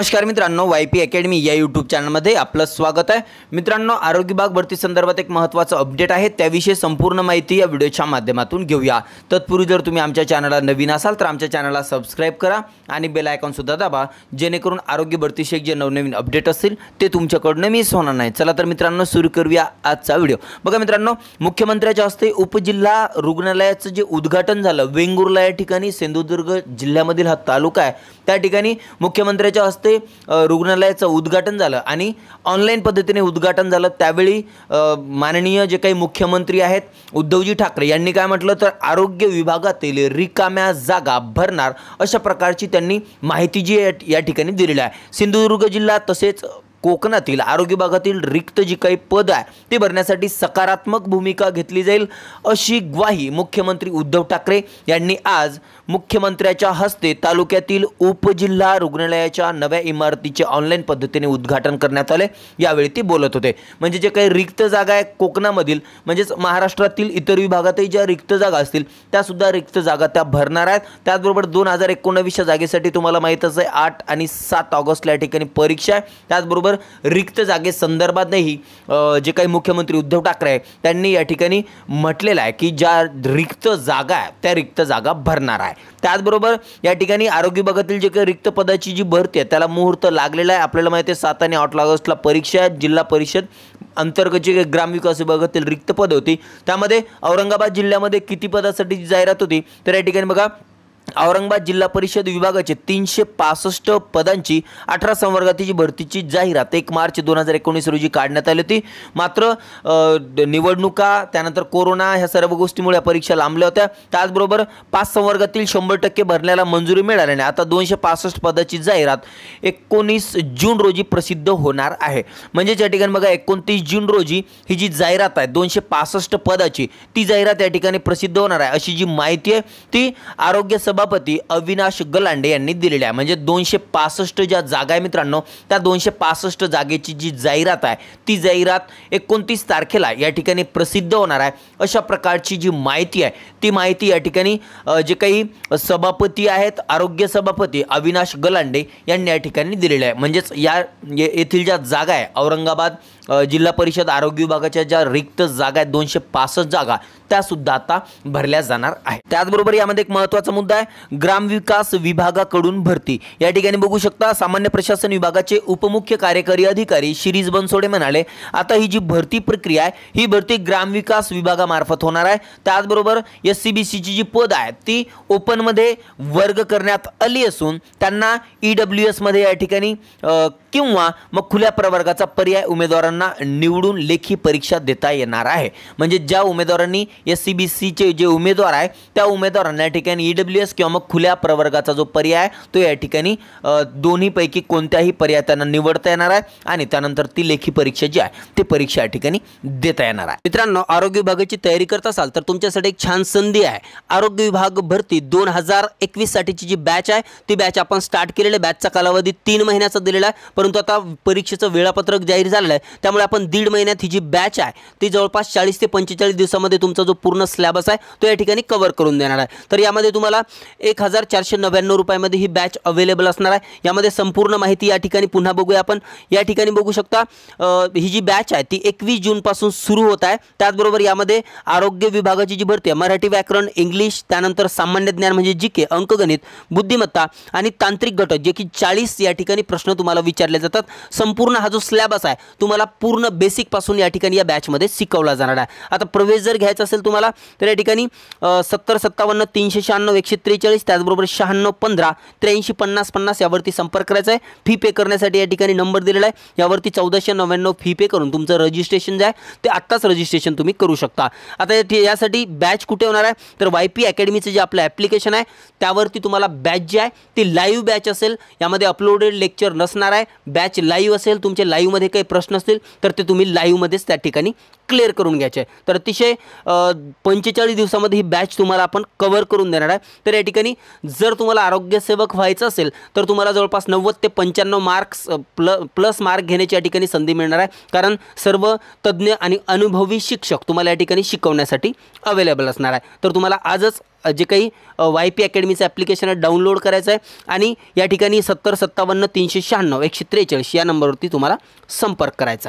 नमस्कार मित्रांनो Y P academy या यूट्यूब चॅनलमध्ये आपलं स्वागत आहे मित्रांनो आरोग्य विभाग भरती संदर्भात एक महत्त्वाचं अपडेट आहे त्याविषयी संपूर्ण माहिती या व्हिडिओच्या माध्यमातून घेऊया तत्पूर्वी जर तुम्ही आमच्या चॅनलला नवीन असाल तर आमच्या चॅनलला सबस्क्राईब करा आणि बेल आयकॉनसुद्धा दाबा जेणेकरून आरोग्य भरतीशी जे नवनवीन अपडेट असतील ते तुमच्याकडनं मिस होणार नाही चला तर मित्रांनो सुरू करूया आजचा व्हिडिओ बघा मित्रांनो मुख्यमंत्र्याच्या हस्ते उपजिल्हा रुग्णालयाचं जे उद्घाटन झालं वेंगुर्ला या ठिकाणी सिंधुदुर्ग जिल्ह्यामधील हा तालुका आहे त्या ठिकाणी मुख्यमंत्र्याच्या हस्ते ते रुग्णालयाचं उद्घाटन झालं आणि ऑनलाईन पद्धतीने उद्घाटन झालं त्यावेळी माननीय जे काही मुख्यमंत्री आहेत उद्धवजी ठाकरे यांनी काय म्हटलं तर आरोग्य विभागातील रिकाम्या जागा भरणार अशा प्रकारची त्यांनी माहिती जी या ठिकाणी दिलेली आहे सिंधुदुर्ग जिल्हा तसेच कोकणातील आरोग्य भागातील रिक्त जी काही पद आहे ते भरण्यासाठी सकारात्मक भूमिका घेतली जाईल अशी ग्वाही मुख्यमंत्री उद्धव ठाकरे यांनी आज मुख्यमंत्र्याच्या हस्ते तालुक्यातील उपजिल्हा रुग्णालयाच्या नव्या इमारतीचे ऑनलाईन पद्धतीने उद्घाटन करण्यात आले यावेळी ते बोलत होते म्हणजे जे काही रिक्त जागा आहे कोकणामधील म्हणजेच महाराष्ट्रातील इतर विभागातही ज्या रिक्त जागा असतील त्यासुद्धा रिक्त जागा त्या भरणार आहेत त्याचबरोबर दोन हजार एकोणावीसच्या जागेसाठी तुम्हाला माहीतच आहे आठ आणि सात ऑगस्टला या ठिकाणी परीक्षा आहे त्याचबरोबर रिक्त जागे संदर्भातही जे काही मुख्यमंत्री उद्धव ठाकरे त्यांनी या ठिकाणी म्हटलेलं आहे की ज्या रिक्त जागा आहे त्या रिक्त जागा भरणार आहे त्याचबरोबर या ठिकाणी आरोग्य विभागातील जे काही रिक्त पदाची जी भरती आहे त्याला मुहूर्त लागलेला आहे आपल्याला माहिती आहे सात आणि आठ ऑगस्टला परीक्षा आहे जिल्हा परिषद अंतर्गत जे ग्रामविकास विभागातील रिक्त पद होती त्यामध्ये औरंगाबाद जिल्ह्यामध्ये किती पदासाठी जाहिरात होती तर या ठिकाणी बघा औरंगाबाद जिल्हा परिषद विभागाचे तीनशे पासष्ट पदांची अठरा संवर्गातील भरतीची जाहिरात एक मार्च दोन हजार एकोणीस रोजी काढण्यात आली होती मात्र निवडणुका त्यानंतर कोरोना ह्या सर्व गोष्टीमुळे या परीक्षा लांबल्या होत्या त्याचबरोबर पाच संवर्गातील शंभर टक्के भरण्याला मंजुरी मिळाली नाही आता दोनशे पासष्ट पदाची जाहिरात एकोणीस जून रोजी प्रसिद्ध होणार आहे म्हणजे या ठिकाणी बघा एकोणतीस जून रोजी ही जी जाहिरात आहे दोनशे पासष्ट पदाची ती जाहिरात या ठिकाणी प्रसिद्ध होणार आहे अशी जी माहिती आहे ती आरोग्य सभा सभापती अविनाश गलांडे यांनी दिलेल्या आहे म्हणजे दोनशे पासष्ट ज्या जागा आहे मित्रांनो त्या दोनशे पासष्ट जागेची जी जाहिरात आहे ती जाहिरात एकोणतीस तारखेला या ठिकाणी प्रसिद्ध होणार आहे अशा प्रकारची जी माहिती आहे ती माहिती या ठिकाणी जे काही सभापती आहेत आरोग्य सभापती अविनाश गलांडे यांनी या ठिकाणी दिलेले आहे म्हणजेच या येथील ज्या जागा आहे औरंगाबाद जिल्हा परिषद आरोग्य विभागाच्या ज्या रिक्त जागा आहेत दोनशे पासष्ट जागा त्यासुद्धा आता भरल्या जाणार आहे त्याचबरोबर यामध्ये एक महत्त्वाचा मुद्दा आहे ग्रामविकास विभागाकडून भरती या ठिकाणी बघू शकता सामान्य प्रशासन विभागाचे उपमुख्य कार्यकारी अधिकारी शिरीज बनसोडे म्हणाले आता ही जी भरती प्रक्रिया आहे ही भरती ग्रामविकास विभागामार्फत होणार आहे त्याचबरोबर एस सी बी सीची जी पद आहेत ती ओपनमध्ये वर्ग करण्यात आली असून त्यांना ई e डब्ल्यू एसमध्ये या ठिकाणी किंवा मग खुल्या प्रवर्गाचा पर्याय उमेदवारांना निवडून लेखी परीक्षा देता येणार आहे म्हणजे ज्या उमेदवारांनी एस सी बी सीचे जे उमेदवार आहे त्या उमेदवारांना या ठिकाणी ई डब्ल्यू एस किंवा मग खुल्या प्रवर्गाचा जो पर्याय तो या ठिकाणी दोन्हीपैकी कोणत्याही पर्याय त्यांना निवडता येणार आहे आणि त्यानंतर ती लेखी परीक्षा जी आहे ती परीक्षा या ठिकाणी देता येणार आहे मित्रांनो आरोग्य विभागाची तयारी करत असाल तर तुमच्यासाठी एक छान संधी आहे आरोग्य विभाग भरती दोन हजार एकवीस साठीची जी बॅच आहे ती बॅच आपण स्टार्ट केलेली बॅचचा कालावधी तीन महिन्याचा दिलेला आहे परंतु आता परीक्षेचं वेळापत्रक जाहीर झालेलं आहे त्यामुळे आपण दीड महिन्यात ही जी बॅच आहे ती जवळपास चाळीस ते पंचेचाळीस दिवसामध्ये तुमचा जो पूर्ण स्लॅबस आहे तो या ठिकाणी कव्हर करून देणार आहे तर यामध्ये तुम्हाला एक हजार चारशे नव्याण्णव रुपयामध्ये ही बॅच अवेलेबल असणार आहे यामध्ये संपूर्ण माहिती या ठिकाणी पुन्हा बघूया आपण या ठिकाणी बघू शकता ही जी बॅच आहे ती एकवीस जूनपासून सुरू होत आहे त्याचबरोबर यामध्ये आरोग्य विभागाची जी भरती आहे मराठी व्याकरण इंग्लिश त्यानंतर सामान्य ज्ञान म्हणजे जी के अंकगणित बुद्धिमत्ता आणि तांत्रिक घटक जे की चाळीस या ठिकाणी प्रश्न तुम्हाला विचारले जातात संपूर्ण हा जो स्लॅबस आहे तुम्हाला पूर्ण बेसिकपासून या ठिकाणी या बॅचमध्ये शिकवला जाणार आहे आता प्रवेश जर घ्यायचा असेल तुम्हाला तर या ठिकाणी सत्तर सत्तावन्न तीनशे शहाण्णव एकशे त्रेचाळीस त्याचबरोबर शहाण्णव पंधरा त्र्याऐंशी पन्नास पन्नास यावरती संपर्क करायचा आहे फी पे करण्यासाठी या ठिकाणी नंबर दिलेला आहे यावरती चौदाशे नव्याण्णव फी पे करून तुमचं रजिस्ट्रेशन जे आहे ते आत्ताच रजिस्ट्रेशन तुम्ही करू शकता आता यासाठी बॅच कुठे होणार आहे तर वाय पी अकॅडमीचं जे आपलं ऍप्लिकेशन आहे त्यावरती तुम्हाला बॅच जी आहे ती लाईव्ह बॅच असेल यामध्ये अपलोडेड लेक्चर नसणार आहे बॅच लाईव्ह असेल तुमचे लाईव्हमध्ये काही प्रश्न असतील तर ते तुम्ही लाईव्हमध्येच त्या ठिकाणी क्लिअर करून घ्यायचे तर अतिशय पंचेचाळीस दिवसामध्ये ही बॅच तुम्हाला आपण कव्हर करून देणार आहे तर या ठिकाणी जर तुम्हाला आरोग्यसेवक व्हायचं असेल तर तुम्हाला जवळपास नव्वद ते पंच्याण्णव मार्क्स प्ल प्लस मार्क घेण्याची या ठिकाणी संधी मिळणार आहे कारण सर्व तज्ज्ञ आणि अनुभवी शिक्षक तुम्हाला या ठिकाणी शिकवण्यासाठी अवेलेबल असणार आहे तर तुम्हाला आजच जे काही वाय पी अकॅडमीचं ॲप्लिकेशन आहे डाउनलोड करायचं आहे आणि या ठिकाणी सत्तर सत्तावन्न तीनशे शहाण्णव एकशे त्रेचाळीस या नंबरवरती तुम्हाला संपर्क करायचा आहे